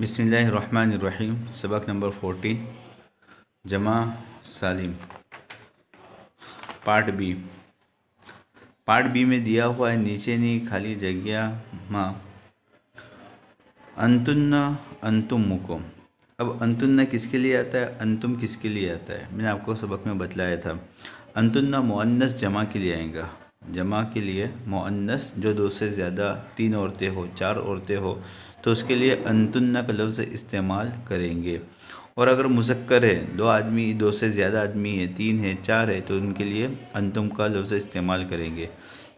बसमीम सबक number fourteen जमा सालिम पार्ट बी पार्ट बी में दिया हुआ है नीचे नी खाली जगह माँ अंतुन्ना अंतुम मुकुम अब अंतुन्ना किसके लिए आता है अंतुम किसके लिए आता है मैंने आपको सबक में बतलाया था अंतुन्ना मुअन्नस जमा के लिए आएगा जमा के लिए मुअन्नस जो दो से ज़्यादा तीन औरतें हो चार औरतें हो तो उसके लिए अंतुन्ना का लफ्ज़ इस्तेमाल करेंगे और अगर मुजक्कर है दो आदमी दो से ज़्यादा आदमी है तीन है चार है तो उनके लिए अंतुम का लफ्ज़ इस्तेमाल करेंगे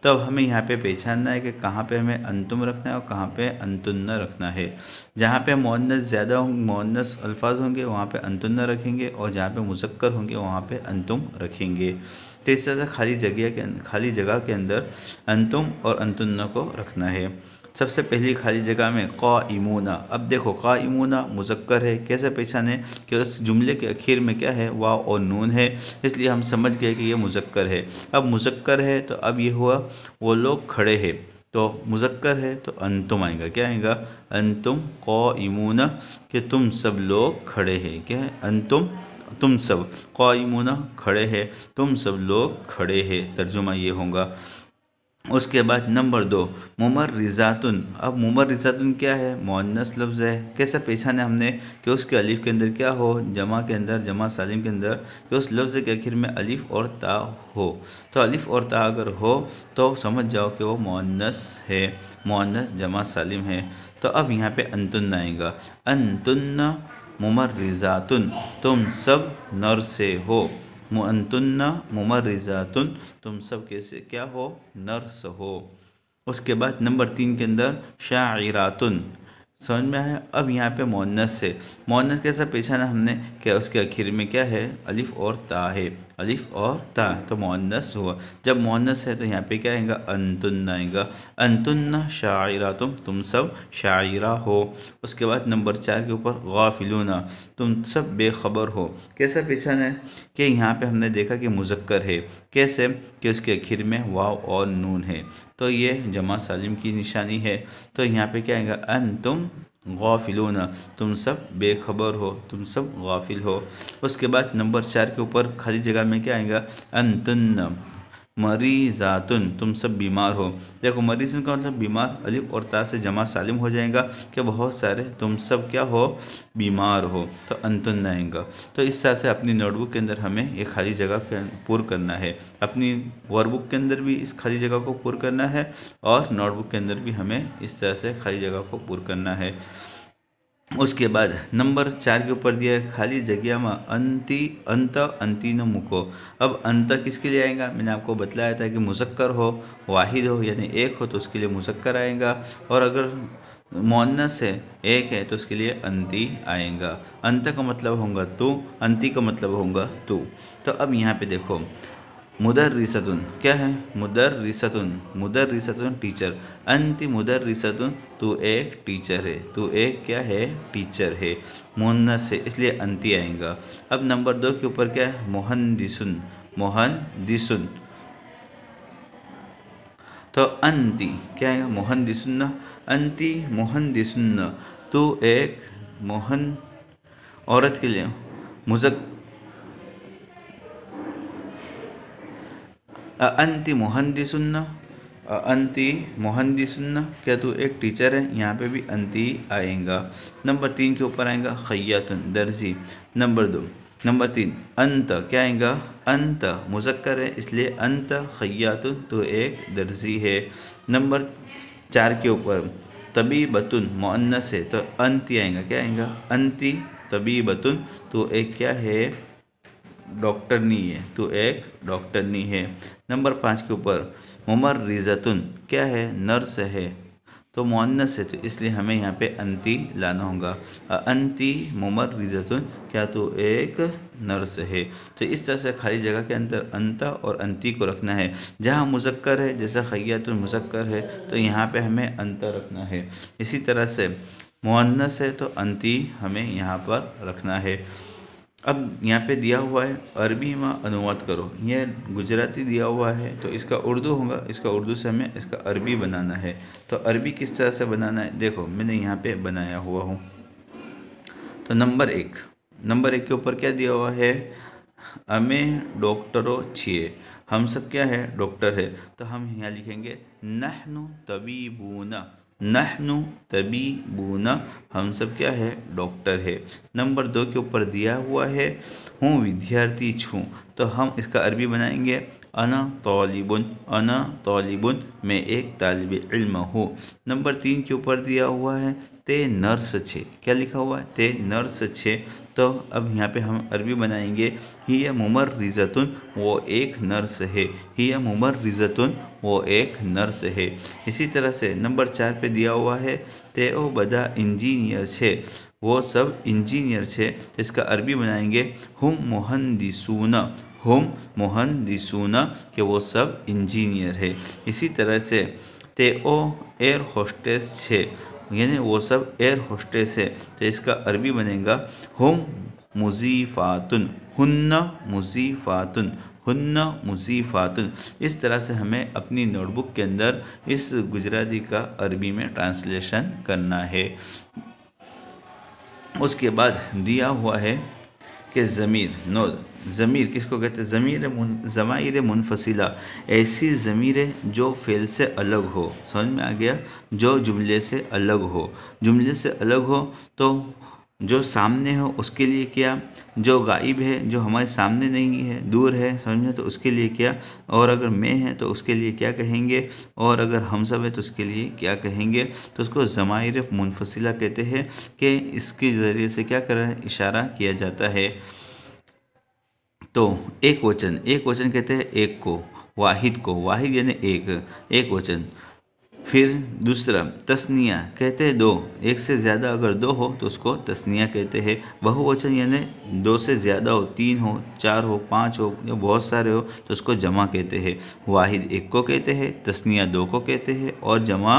तब तो हमें यहाँ पे पहचानना है कि कहाँ पे हमें अंतुम रखना है और कहाँ पे अंतुन्ना रखना है जहाँ पे मुन्नस ज़्यादा होंगे मुन्नस अल्फाज होंगे वहाँ पे अंतुन्ना रखेंगे और जहाँ पे मुजक्कर होंगे वहाँ पे अंतुम रखेंगे तो इस तरह से खाली जगह के अं-, खाली जगह के अंदर अंतुम और अंतुन्ना को रखना है सबसे पहली खाली जगह में का इमूना अब देखो का इमूना मुजक्कर है कैसे पहचाने कि उस जुमले के अखीर में क्या है वाह और नून है इसलिए हम समझ गए कि ये मुजक्कर है अब मुजक्कर है तो अब ये हुआ वो लोग खड़े हैं तो मुजक्कर है तो अंतुम आएगा क्या आएगा अंतुम कौ इमूना कि तुम सब लोग खड़े हैं क्या है अंतुम तुम सब कौमुना खड़े हैं तुम सब लोग खड़े हैं तर्जुमा ये होगा उसके बाद नंबर दो मुमर रिज़ातुन अब मुमर रिज़ातुन क्या है मुन्नस लफ्ज़ है कैसा पहचाने हमने कि उसके अलीफ़ के अंदर क्या हो जमा के अंदर जमा सालिम के अंदर कि उस लफ्ज़ के आखिर में अलीफ़ और ता हो तो अलीफ़ और ता अगर हो तो समझ जाओ कि वो मोनस है मुन्नस जमा सालिम है तो अब यहाँ पे अनतुन आएगा अनतुन मुमर्रिज़ातुन तुम सब नर से हो मुअतुन्ना मुमर्रिज़ातुन तुम सब कैसे क्या हो नर्स हो उसके बाद नंबर तीन के अंदर शायरातुन समझ में आया अब यहाँ पे मोनस है मोनस कैसा पेशाना हमने क्या उसके आखिर में क्या है अलिफ और ता है अलिफ और ता तो मोनस हुआ जब मोनस है तो यहाँ पे क्या आएगा अंतुन्ना आएगा अंतुन्ना शायरा तुम तुम सब शायरा हो उसके बाद नंबर चार के ऊपर गाफिलूना तुम सब बेखबर हो कैसा पहचान है कि यहाँ पे हमने देखा कि मुजक्कर है कैसे कि उसके आखिर में वाव और नून है तो ये जमा सालिम की निशानी है तो यहाँ पे क्या आएगा अन तुम गाफिलूना तुम सब बेखबर हो तुम सब गाफिल हो उसके बाद नंबर चार के ऊपर खाली जगह में क्या आएगा अंतुन्न मरीज़ातुन तुम सब बीमार हो देखो मरीज़ का मतलब बीमार अलिफ और ता से जमा सालिम हो जाएगा कि बहुत सारे तुम सब क्या हो बीमार हो तो अंतुन आएगा तो इस तरह से अपनी नोटबुक के अंदर हमें ये खाली जगह पुर करना है अपनी वर्कबुक के अंदर भी इस खाली जगह को पुर करना है और नोटबुक के अंदर भी हमें इस तरह से खाली जगह को पुर करना है उसके बाद नंबर चार के ऊपर दिया है खाली जगह में अंति अंत अंति न मुको अब अंत किसके लिए आएगा मैंने आपको बतलाया था कि मुजक्कर हो वाहिद हो यानी एक हो तो उसके लिए मुजक्कर आएगा और अगर मोनस है एक है तो उसके लिए अंति आएगा अंत का मतलब होगा तू अंति का मतलब होगा तू तो अब यहाँ पे देखो मुदर रिसतुन क्या है मुदर रिसतुन मुदर रिसतुन टीचर अंति मुदर रिसतुन तू एक टीचर है तू एक क्या है टीचर है मोहनस है इसलिए अंति आएगा अब नंबर दो के ऊपर क्या है मोहन दिसुन मोहन दिसुन तो अंति क्या आएगा मोहन दिसुन्न अंति मोहन दिसुन्न तू एक मोहन औरत के लिए मुजक अंति मोहंदी सुन्ना अंति मोहंदी सुन्ना क्या तू एक टीचर है यहाँ पे भी अंति आएगा नंबर तीन के ऊपर आएगा खैयातुन दर्जी नंबर दो नंबर तीन अंत क्या आएगा अंत मुजक्कर है इसलिए अंत खैयातुन तो एक दर्जी है नंबर चार के ऊपर तबी बतुन मुन्नस है तो अंति आएगा क्या आएगा अंति तबी बतुन तो एक क्या है डॉक्टर नहीं है तो एक डॉक्टर नहीं है नंबर पाँच के ऊपर उमर रिजतुन क्या है नर्स है तो मोनस है तो इसलिए हमें यहाँ पे अंति लाना होगा अंति मुमर रिजतुन क्या तो एक नर्स है तो इस तरह से खाली जगह के अंदर अंता और अंति को रखना है जहाँ मुजक्कर है जैसा खैयात मुजक्कर है तो यहाँ पे हमें अंता रखना है इसी तरह से मुन्नस है तो अंति हमें यहाँ पर रखना है अब यहाँ पे दिया हुआ है अरबी में अनुवाद करो ये गुजराती दिया हुआ है तो इसका उर्दू होगा इसका उर्दू से हमें इसका अरबी बनाना है तो अरबी किस तरह से बनाना है देखो मैंने यहाँ पे बनाया हुआ हूँ तो नंबर एक नंबर एक के ऊपर क्या दिया हुआ है हमें डॉक्टरों छिए हम सब क्या है डॉक्टर है तो हम यहाँ लिखेंगे नहनु तबीबूना नहनु तबी बूना हम सब क्या है डॉक्टर है नंबर दो के ऊपर दिया हुआ है हूँ विद्यार्थी छूँ तो हम इसका अरबी बनाएंगे अना तालिबुन अना तोलिबन मैं एक तालब इल्म हूँ नंबर तीन के ऊपर दिया हुआ है ते नर्स छे क्या लिखा हुआ है ते नर्स छे तो अब यहाँ पे हम अरबी बनाएंगे हिया मुमर रिजतुन वो एक नर्स है हिया मुमर रिजतुन वो एक नर्स है इसी तरह से नंबर चार पे दिया हुआ है ते ओ बदा इंजीनियर छे वो सब इंजीनियर है इसका अरबी बनाएंगे हम मोहनदिसूना हम दिसूना के वो सब इंजीनियर है इसी तरह से ते ओ एयर होस्टेस छे यानी वो सब एयर होस्टेस है तो इसका अरबी बनेगा हम मुजीफ़ातुन फ़ातुन मुजीफ़ातुन मुजी मुजीफ़ातुन इस तरह से हमें अपनी नोटबुक के अंदर इस गुजराती का अरबी में ट्रांसलेशन करना है उसके बाद दिया हुआ है के ज़मीर नो ज़मीर किसको कहते हैं ज़मीर मुन ज़मायर मुनफसिला ऐसी है जो फेल से अलग हो समझ में आ गया जो जुमले से अलग हो जुमले से अलग हो तो जो सामने हो उसके लिए किया जो गायब है जो हमारे सामने नहीं है दूर है समझो तो उसके लिए किया और अगर मैं है तो उसके लिए क्या कहेंगे और अगर हम सब है तो उसके लिए क्या कहेंगे तो उसको ज़मायर मुनफसिला कहते हैं कि इसके ज़रिए से क्या कर इशारा किया जाता है तो एक वचन एक वचन कहते हैं एक को वाहिद को वाहिद यानी एक एक वचन फिर दूसरा तस्निया कहते हैं दो एक से ज़्यादा अगर दो हो तो उसको तस्निया कहते हैं बहुवचन यानी दो से ज़्यादा हो तीन हो चार हो पाँच हो या बहुत सारे हो तो उसको जमा कहते हैं वाहिद एक को कहते हैं तस्निया दो को कहते हैं और जमा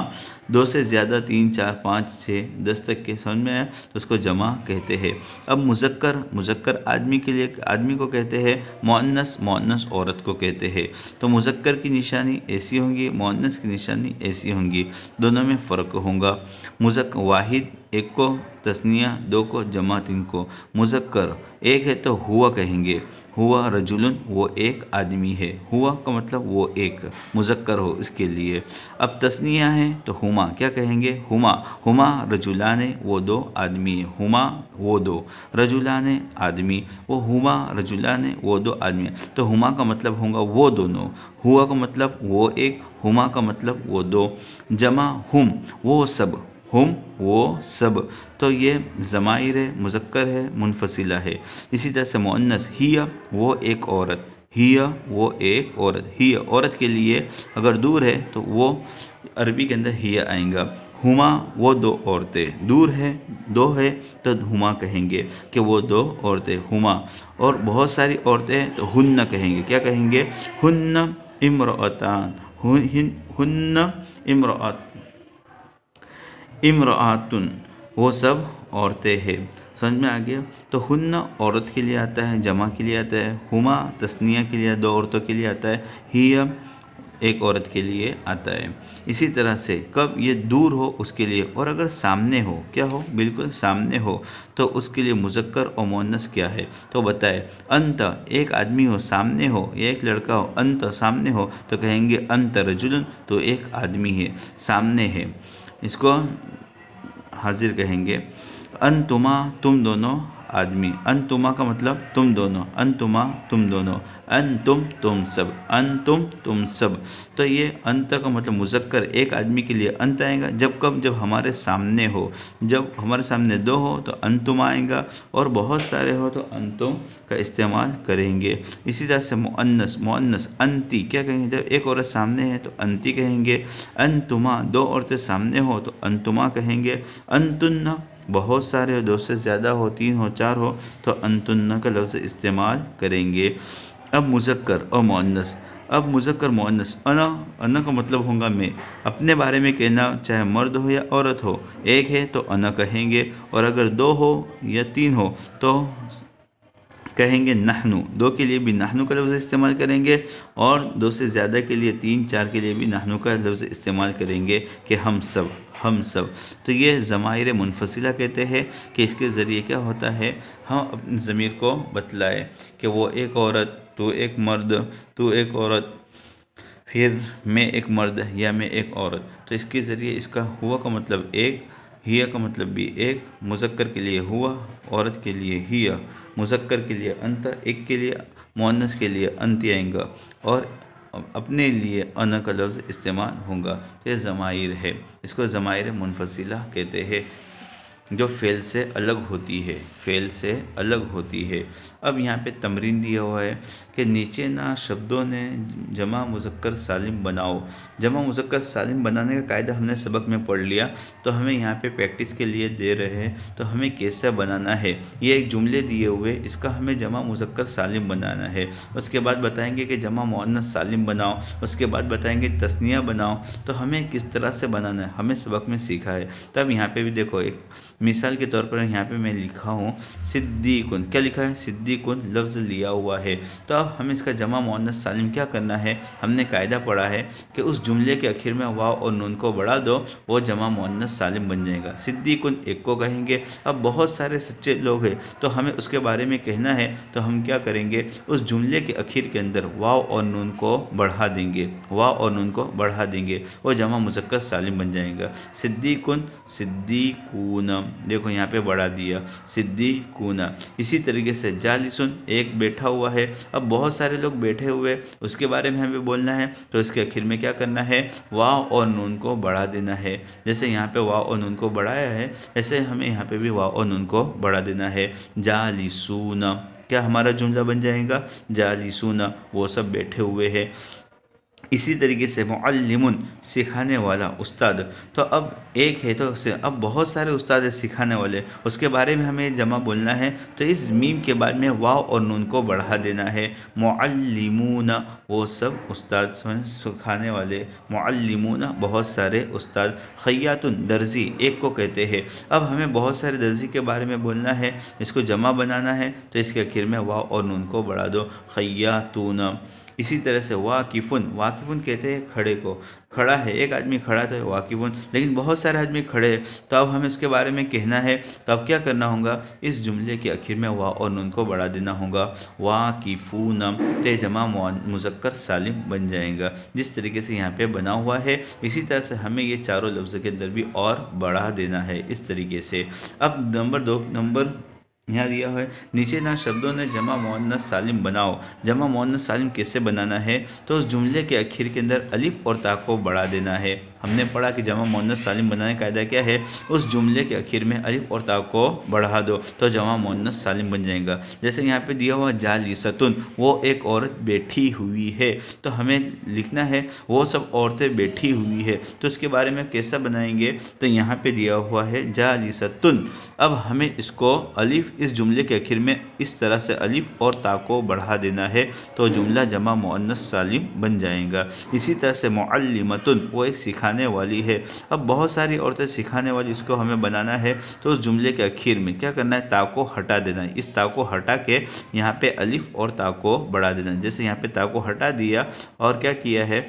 दो से ज़्यादा तीन चार पाँच छः दस तक के समझ में आया तो उसको जमा कहते हैं अब मुजक्कर मुजक्कर आदमी के लिए आदमी को कहते हैं मोनस मोनस औरत को कहते हैं तो मुजक्कर की निशानी ऐसी होंगी मोनस की निशानी ऐसी होंगी होंगी दोनों में फ़र्क होगा मुजक वाहिद एक को तस्निया दो को जमा तीन को मुजक्कर एक है तो हुआ कहेंगे हुआ रजुलन वो एक आदमी है हुआ का मतलब वो एक मुजक्कर हो इसके लिए अब तस्निया है तो हुमा क्या कहेंगे हुमा हुमा रजुलाने वो दो आदमी है हुमा वो दो रजुलान आदमी वो हुमा रजुलान वो दो आदमी तो हुमा का मतलब होगा वो दोनों हुआ का मतलब वो एक हुमा का मतलब वो दो जमा हम वो सब हम वो सब तो ये ज़मायर है मुजक्कर है मुनफसिला है इसी तरह से मुन्नस हिया वो एक औरत हिया वो एक औरत हिया औरत के लिए अगर दूर है तो वो अरबी के अंदर हिया आएगा हुमा वो दो औरतें दूर है दो है तो हुमा कहेंगे कि वो दो औरतें हुमा और बहुत सारी औरतें तो हुन्ना कहेंगे क्या कहेंगे हुन्ना इमरतान हन्न इमरात इमरातन वो सब औरतें हैं समझ में आ गया तो हन्न औरत के लिए आता है जमा के लिए आता है हुमा तस्निया के लिए दो औरतों के लिए आता है ही एक औरत के लिए आता है इसी तरह से कब ये दूर हो उसके लिए और अगर सामने हो क्या हो बिल्कुल सामने हो तो उसके लिए मुजक्कर और मोनस क्या है तो बताए अंत एक आदमी हो सामने हो या एक लड़का हो अंत सामने हो तो कहेंगे अंत रजुलन तो एक आदमी है सामने है इसको हाजिर कहेंगे अन तुम दोनों आदमी अन तुमा का मतलब तुम दोनों अन तुमा तुम दोनों अन तुम तुम सब अन तुम तुम सब तो ये अंत का मतलब मुजक्कर एक आदमी के लिए अंत आएगा जब कब जब हमारे सामने हो जब हमारे सामने दो हो तो अन तुम आएगा और बहुत सारे हो तो अन तुम का इस्तेमाल करेंगे इसी तरह से मुअन्नस मुअन्नस अंति क्या कहेंगे जब एक औरत सामने है तो अंति कहेंगे अन तुमा दो औरतें सामने हो तो अन तुमा कहेंगे अन तुन्ना बहुत सारे हो दो से ज़्यादा हो तीन हो चार हो तो अंतुन्ना का लफ्ज़ इस्तेमाल करेंगे अब मुजक्कर और मोनस अब मुजक्कर मोनस अना अना का मतलब होगा मैं अपने बारे में कहना चाहे मर्द हो या औरत हो एक है तो अना कहेंगे और अगर दो हो या तीन हो तो कहेंगे नहनु दो के लिए भी नहनु का लफ्ज़ इस्तेमाल करेंगे और दो से ज़्यादा के लिए तीन चार के लिए भी नहनु का लफ्ज़ इस्तेमाल करेंगे कि हम सब हम सब तो ये ज़मायर मुनफसला कहते हैं कि इसके ज़रिए क्या होता है हम अपने ज़मीर को बतलाए कि वो एक औरत तो एक मर्द तो एक औरत फिर मैं एक मर्द या मैं एक औरत तो इसके ज़रिए इसका हुआ का मतलब एक हिया का मतलब भी एक मुजक्कर के लिए हुआ औरत के लिए हिया मुजक्कर के लिए अंत एक के लिए मुनस के लिए आएगा और अपने लिए अन का लफ्ज़ इस्तेमाल होगा तो ये ज़मायर है इसको ज़मायर मुनफसिला कहते हैं जो फेल से अलग होती है फेल से अलग होती है अब यहाँ पे तमरीन दिया हुआ है कि नीचे ना शब्दों ने जमा मुजक्कर सालिम बनाओ जमा मुजक्कर सालिम बनाने का कायदा हमने सबक में पढ़ लिया तो हमें यहाँ पे प्रैक्टिस के लिए दे रहे हैं तो हमें कैसा बनाना है ये एक जुमले दिए हुए इसका हमें जमा मुजक्कर सालिम बनाना है उसके बाद बताएँगे कि जमा मुन्नस सालिम बनाओ उसके बाद बताएँगे तस्निया बनाओ तो हमें किस तरह से बनाना है हमें सबक में सीखा है तब यहाँ पर भी देखो एक मिसाल के तौर पर यहाँ पर मैं लिखा हूँ सिद्दीकुन क्या लिखा है सिद्दी मुद्दीकुन लफ्ज़ लिया हुआ है तो अब हमें इसका जमा मोनस सालिम क्या करना है हमने कायदा पढ़ा है कि उस जुमले के आखिर में वाह और नून को बढ़ा दो वो जमा मोनस सालिम बन जाएगा सिद्दीकुन एक को कहेंगे अब बहुत सारे सच्चे लोग हैं तो हमें उसके बारे में कहना है तो हम क्या करेंगे उस जुमले के आखिर के अंदर वाव और नून को बढ़ा देंगे वाह और नून को बढ़ा देंगे वो जमा मुजक्कर सालिम बन जाएगा सिद्दीकुन सिद्दीकूनम देखो यहाँ पे बढ़ा दिया कूना इसी तरीके से जाल सुन एक बैठा हुआ है अब बहुत सारे लोग बैठे हुए उसके बारे में हमें बोलना है तो इसके आखिर में क्या करना है वाह और नून को बढ़ा देना है जैसे यहाँ पे वाह और नून को बढ़ाया है ऐसे हमें यहाँ पे भी वाह और नून को बढ़ा देना है जालिसूना क्या हमारा जुमला बन जाएगा जालिसूना वो सब बैठे हुए हैं इसी तरीके से मुल्लिमुन सिखाने वाला उस्ताद तो अब एक है तो उसे अब बहुत सारे उस्ताद है सिखाने वाले उसके बारे में हमें जमा बोलना है तो इस मीम के बाद में वाव और नून को बढ़ा देना है मुल्लिमून वो सब उस्ताद सिखाने वाले मुल्लिमून बहुत सारे उस्ताद खैयातुन दर्जी एक को कहते हैं अब हमें बहुत सारे दर्जी के बारे में बोलना है इसको जमा बनाना है तो इसके आखिर में वाव और नून को बढ़ा दो खैयातून इसी तरह से वाकिफ़ुन वाकिफ़ुन कहते हैं खड़े को खड़ा है एक आदमी खड़ा था वाकिफ़ुन लेकिन बहुत सारे आदमी खड़े हैं तो अब हमें उसके बारे में कहना है तो अब क्या करना होगा इस जुमले के आखिर में वाह और नून को बढ़ा देना होगा वाकिफ़ूनम ते जमा मुजक्कर सालिम बन जाएगा जिस तरीके से यहाँ पर बना हुआ है इसी तरह से हमें ये चारों लफ्ज़ के अंदर भी और बढ़ा देना है इस तरीके से अब नंबर दो नंबर यहाँ दिया है नीचे ना शब्दों ने जमा मोन्ना सालिम बनाओ जमा मुन्नस सालिम कैसे बनाना है तो उस जुमले के अखीर के अंदर अलिफ और ता को बढ़ा देना है हमने पढ़ा कि जमा मोनस सालिम बनाने का कायदा क्या है उस जुमले के आखिर में अलिफ और ता को बढ़ा दो तो जमा मोनस सालिम बन जाएगा जैसे यहाँ पे दिया हुआ जाली सतुन वो एक औरत बैठी हुई है तो हमें लिखना है वो सब औरतें बैठी हुई है तो उसके बारे में कैसा बनाएंगे तो यहाँ पे दिया हुआ है जाली सतुन अब हमें इसको अलिफ इस जुमले के आखिर में इस तरह से अलिफ और ता को बढ़ा देना है तो जुमला जमा मोनस सालिम बन जाएगा इसी तरह से मल्लिमतुन वो एक सिखा सिखाने वाली है अब बहुत सारी औरतें सिखाने वाली इसको हमें बनाना है तो उस जुमले के अखीर में क्या करना है ता को हटा देना है इस ता को हटा के यहाँ पे अलिफ और ता को बढ़ा देना है जैसे यहाँ पे ता को हटा दिया और क्या किया है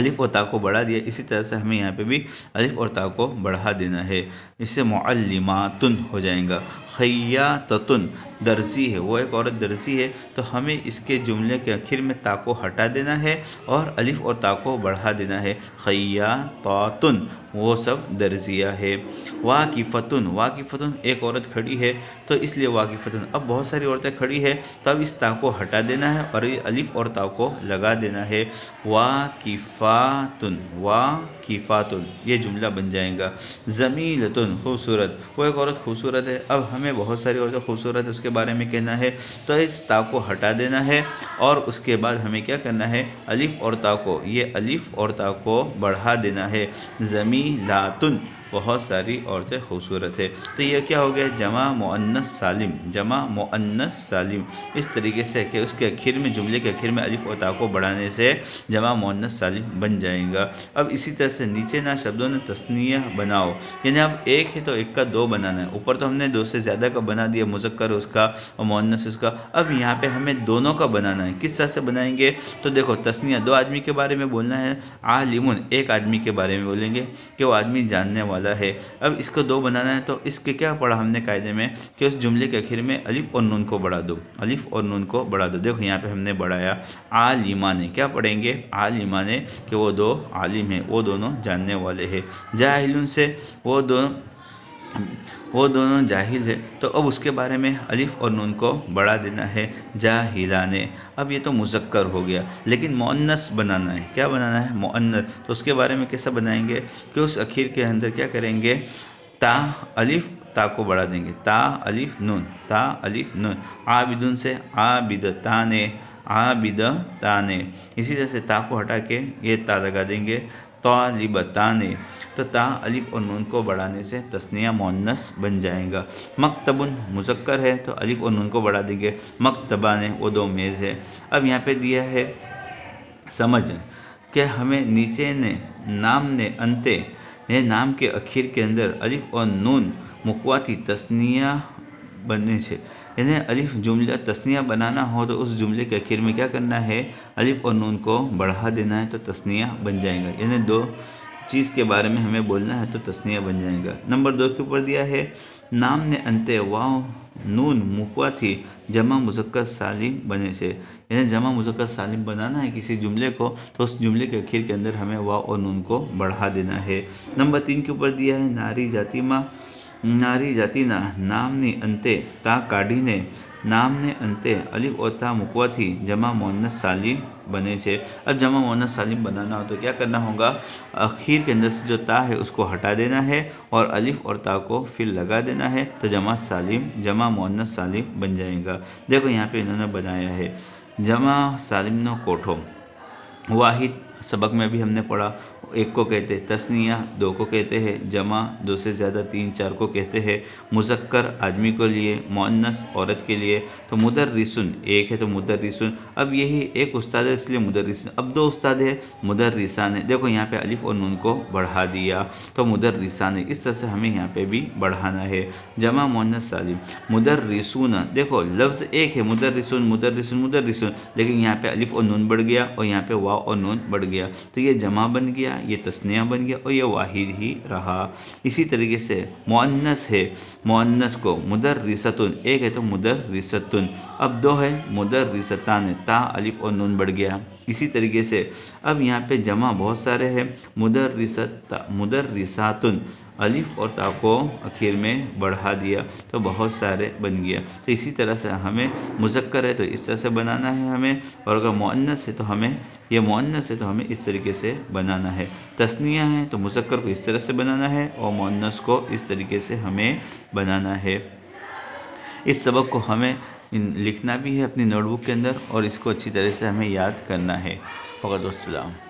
अलिफ और ता को बढ़ा दिया इसी तरह से हमें यहाँ पे भी अलिफ और ता को बढ़ा देना है इससे मुअल्लिमातुन हो जाएगा खैया ततुन दर्जी है वो एक औरत दर्जी है तो हमें इसके जुमले के आखिर में ता को हटा देना है और अलिफ और ता को बढ़ा देना है खैया तातुन वो सब दर्जिया है वाकिफ़तुन वाकिफ़तुन एक औरत खड़ी है तो इसलिए वाकिफ़तुन अब बहुत सारी औरतें खड़ी है तब इस ता को हटा देना है और ये अलिफ और ता को लगा देना है वाकिफ़ातुन वाकिफ़ातुन ये जुमला बन जाएगा ज़मीलतुन खूबसूरत वो एक औरत खूबसूरत है अब हमें बहुत सारी औरतें खूबसूरत है उसके बारे में कहना है तो इस ता को हटा देना है और उसके बाद हमें क्या करना है अलिफ और ता को ये अलिफ और ता को बढ़ा देना है ज़मी लातुन बहुत सारी औरतें खूबसूरत है तो यह क्या हो गया जमा मुन्नस सालिम जमा मुन्नस सालिम इस तरीके से कि उसके आखिर में जुमले के आखिर में अलिफ उता को बढ़ाने से जमा मुन्नस सालिम बन जाएगा अब इसी तरह से नीचे ना शब्दों ने तस्निया बनाओ यानी अब एक है तो एक का दो बनाना है ऊपर तो हमने दो से ज़्यादा का बना दिया मुजक्कर उसका और मुन्नस उसका अब यहाँ पे हमें दोनों का बनाना है किस तरह से बनाएंगे तो देखो तस्निया दो आदमी के बारे में बोलना है आलिमुन एक आदमी के बारे में बोलेंगे कि वो आदमी जानने वाला वाला है अब इसको दो बनाना है तो इसके क्या पढ़ा हमने कायदे में कि उस जुमले के आखिर में अलिफ और नून को बढ़ा दो अलिफ और नून को बढ़ा दो देखो यहाँ पे हमने बढ़ाया आलिमा ने क्या पढ़ेंगे आलिमा ने कि वो दो आलिम हैं वो दोनों जानने वाले हैं जाहिल से वो दोनों हम्म। वो दोनों जाहिल है तो अब उसके बारे में अलिफ़ और नून को बढ़ा देना है ने अब ये तो मुजक्कर हो गया लेकिन मोन्नस बनाना है क्या बनाना है मोन्नस तो उसके बारे में कैसा बनाएंगे कि उस अखीर के अंदर क्या करेंगे ता अलिफ़ ता को बढ़ा देंगे ता अलिफ नून ता अलिफ नून आबिदुन से आबिद ताने आबिद ताने इसी तरह से ता को हटा के ये ता लगा देंगे तालिबतान तो ता अलिफ और नून को बढ़ाने से तस्निया मोनस बन जाएगा मकतबन मुजक्कर है तो अलिफ और नून को बढ़ा देंगे मकतबा ने वो दो मेज़ है अब यहाँ पे दिया है समझ कि हमें नीचे ने नाम ने अंते ने नाम के अखीर के अंदर अलिफ और नून मुकवाती तस्निया बनने से यानी अलिफ जुमला तस्निया बनाना हो तो उस जुमले के आखिर में क्या करना है अलिफ और नून को बढ़ा देना है तो तस्निया बन जाएगा यानी दो चीज़ के बारे में हमें बोलना है तो तस्निया बन जाएगा नंबर दो के ऊपर दिया है नाम ने अंत वाओ नून मुकवा थी जमा मुजक्कर सालिम बने से यानी जमा मुजक्कर सालिम बनाना है किसी जुमले को तो उस जुमले के अखीर के अंदर हमें वाओ और नून को बढ़ा देना है नंबर तीन के ऊपर दिया है नारी जाति माँ नारी ना ने अंते ता काढ़ी ने नाम ने अंते अलिफ और ता थी जमा मोनस सालिम बने छे अब जमा मोनस सालिम बनाना हो तो क्या करना होगा अखीर के अंदर से जो ता है उसको हटा देना है और अलिफ और ता को फिर लगा देना है तो जमा सालिम जमा मोनस सालिम बन जाएगा देखो यहाँ पे इन्होंने बनाया है जमा सालिम नो कोठो वाहिद सबक में भी हमने पढ़ा एक को कहते हैं तस्निया दो को कहते हैं जमा दो से ज़्यादा तीन चार को कहते हैं मुजक्कर आदमी को लिए मोनस औरत के लिए तो मुदररिसन एक है तो मुदररिसन अब यही एक उस्ताद है इसलिए मुदररिसन अब दो उस्ताद है रिसा है देखो यहाँ पे अलिफ और नून को बढ़ा दिया तो रिसा है इस तरह से हमें यहाँ पर भी बढ़ाना है जमा मोनस सालिम रिसून देखो लफ्ज़ एक है मुदररिसन मुदर मुदररिसन लेकिन यहाँ पर अलिफ और नून बढ़ गया और यहाँ पर वाह और नून बढ़ गया तो ये जमा बन गया ये तस्निया बन गया और ये वाहिद ही रहा इसी तरीके से मुन्नस है मुन्नस को मुदर रिसतुन एक है तो मुदर रिसतुन अब दो है मुदर रिसतान ता अलिफ और नून बढ़ गया इसी तरीके से अब यहाँ पे जमा बहुत सारे हैं मुदर रिसत मुदर रिसातुन अलिफ और ता को आखिर में बढ़ा दिया तो बहुत सारे बन गया तो इसी तरह से हमें मुजक्कर है तो इस तरह से बनाना है हमें और अगर मुन्नस है तो हमें यह मुन्नस है तो हमें इस तरीके से बनाना है तस्निया है तो मुजक्कर को इस तरह से बनाना है और मुन्नस को इस तरीके से हमें बनाना है इस सबक को हमें लिखना भी है अपनी नोटबुक के अंदर और इसको अच्छी तरह से हमें याद करना है फ़कत वसलम